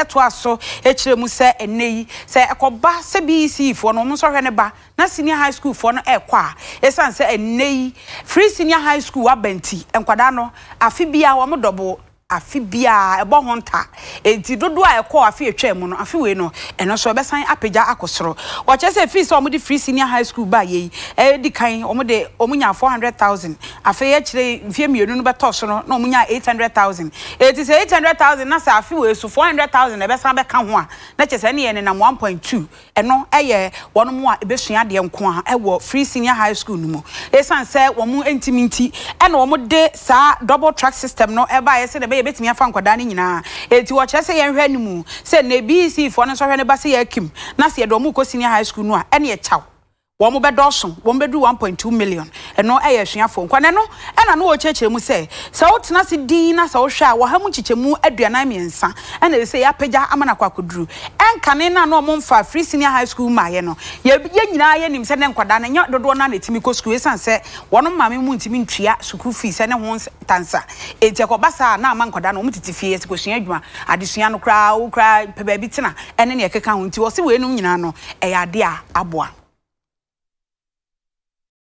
ɛto aso ekyire mu sɛ ɛnɛ yi sɛ ɛkɔba sɛ bec foɔ no ɔmo nso ne ba na senior high school foɔ no ɛkɔ a esan sɛ ɛnɛ yi free senior high school abɛnti nkwadaa no afi bi a wɔn afi biara ɛbɔ ho nta eti dodo a ɛkɔ afi etwa mu no afi wei no ɛno nso ɛbɛsan apagya akɔ soro wɔkyɛ sɛ fees a wɔde free senior high school baa yɛ yi ɛdi kan wɔn de wɔn nya four hundred thousand afei akyire mfie mmienu no bɛtɔ so no na wɔn nya eight hundred thousand eti sɛ eight hundred thousand na sɛ afi wei so four hundred thousand ɛbɛsan bɛka ho a na kyɛ sɛ ɛne yɛ nenam one point two ɛno ɛyɛ wɔn mu a ebesua adeɛ nko a ɛwɔ free senior high school no mu esan sɛ wɔn ntimi nti ɛna wɔn de saa double track system no ɛbaa yɛ sɛ sɛ yɛbɛtumi afa nkwadaa no nyinaa ɛti wɔkyerɛ sɛ yɛnhwɛ no mu sɛ na bcfoɔ no nso hwɛ no ba sɛ yɛakim na sɛ yɛde ɔmo kɔsinia high school no a ɛne yɛkyaw wɔn bɛdɔɔso wɔn bɛdu one point two million ɛno ɛyɛ suafoɔ nkwane no ɛna no wɔkyerɛkyerɛ mu sɛ sɛ wotena se din na sɛ wohwɛ a wɔha mu kyekyɛmu aduanan mmiɛnsa ɛna ɛsɛ yɛapagya ama no akɔakɔduru ɛnkane no a na free senior high school maayɛ no yɛn nyinaa yɛnim sɛ ne nkwadaa no ɛnyɛ dodoɔ no a na ɛtumi kɔ sukuu ɛsiane sɛ wɔn maame mu ntumi ntua sukuu fees ne ho tansa eti ɛkɔba saa na ama nkwadaa no wɔn tete fie yɛsɛ kɔsua adwuma adesua no koraa wo koraa pɛ baabi tena ɛne ne no ɛyɛ adeɛ